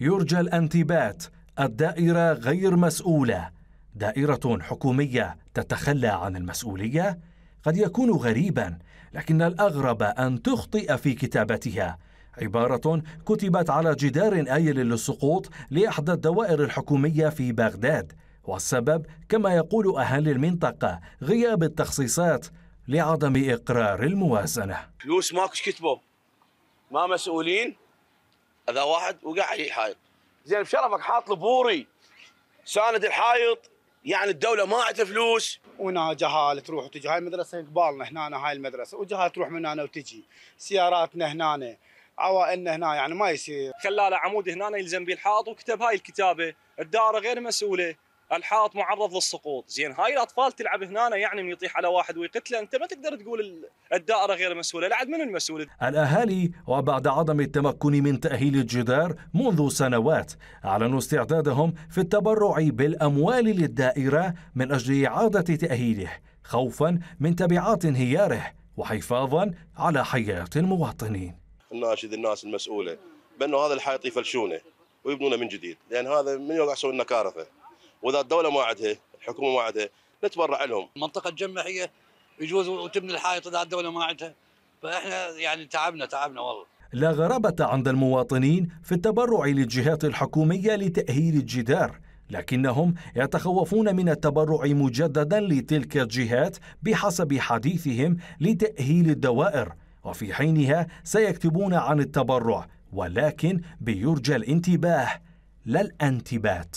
يرجى الانتبات الدائره غير مسؤوله دائره حكوميه تتخلى عن المسؤوليه قد يكون غريبا لكن الاغرب ان تخطئ في كتابتها عباره كتبت على جدار ايل للسقوط لاحدى الدوائر الحكوميه في بغداد والسبب كما يقول اهل المنطقه غياب التخصيصات لعدم اقرار الموازنه فلوس ماكش كتبوا ما مسؤولين اذا واحد وقع حائط زين بشرفك حاط بوري ساند الحائط يعني الدوله ما عندها فلوس ونا جهال تروح وتجي هاي المدرسه قبالنا هنا هاي المدرسه وجهال تروح من هنا وتجي سياراتنا هنا عوائلنا هنا يعني ما يصير خلاله عمود هنا يلزم به الحائط وكتب هاي الكتابه الدارة غير مسؤوله الحائط معرض للسقوط زين هاي الاطفال تلعب هنا يعني من يطيح على واحد ويقتله انت ما تقدر تقول الدائره غير مسؤوله لعد من المسؤول الاهالي وبعد عدم التمكن من تاهيل الجدار منذ سنوات اعلنوا استعدادهم في التبرع بالاموال للدائره من اجل اعاده تاهيله خوفا من تبعات انهياره وحفاظا على حياه المواطنين الناشد الناس المسؤوله بانه هذا الحائط يفلشونه ويبنونه من جديد لان هذا من يوقع يسوي لنا كارثه واذا الدوله ما عندها الحكومه ما عندها نتبرع لهم المنطقه هي يجوز وتبني الحائط اذا الدوله ما عندها فاحنا يعني تعبنا تعبنا والله لا غرابة عند المواطنين في التبرع للجهات الحكومية لتأهيل الجدار لكنهم يتخوفون من التبرع مجددا لتلك الجهات بحسب حديثهم لتأهيل الدوائر وفي حينها سيكتبون عن التبرع ولكن بيرجى الانتباه لا الانتبات